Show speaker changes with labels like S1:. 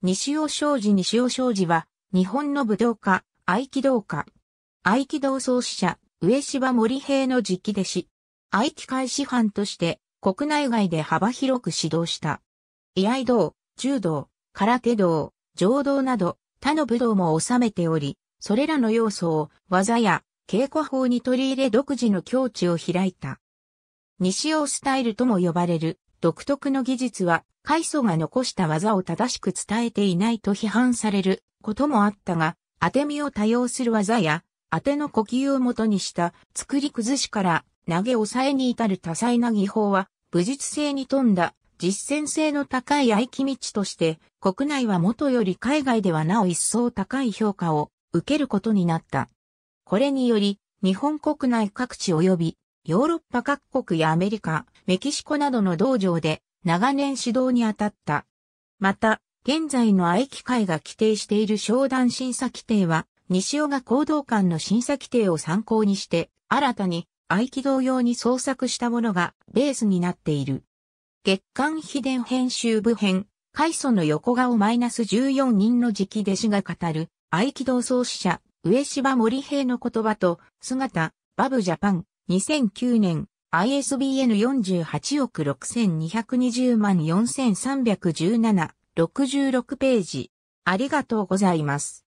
S1: 西尾商事西尾商事は、日本の武道家、合気道家。合気道創始者、上芝森平の直弟子。合気界師範として、国内外で幅広く指導した。居合道、柔道、空手道、浄道など、他の武道も収めており、それらの要素を技や稽古法に取り入れ独自の境地を開いた。西尾スタイルとも呼ばれる独特の技術は海藻が残した技を正しく伝えていないと批判されることもあったが、当て身を多用する技や、当ての呼吸を元にした作り崩しから投げ抑えに至る多彩な技法は、武術性に富んだ実践性の高い合気道として、国内は元より海外ではなお一層高い評価を受けることになった。これにより、日本国内各地及び、ヨーロッパ各国やアメリカ、メキシコなどの道場で、長年指導に当たった。また、現在の愛機会が規定している商談審査規定は、西尾が行動官の審査規定を参考にして、新たに愛機同様に創作したものがベースになっている。月刊秘伝編集部編、海祖の横顔マイナス14人の直弟子が語る、愛機同創始者、上芝森平の言葉と、姿、バブジャパン、2009年、ISBN 48億6220万4317、66ページ。ありがとうございます。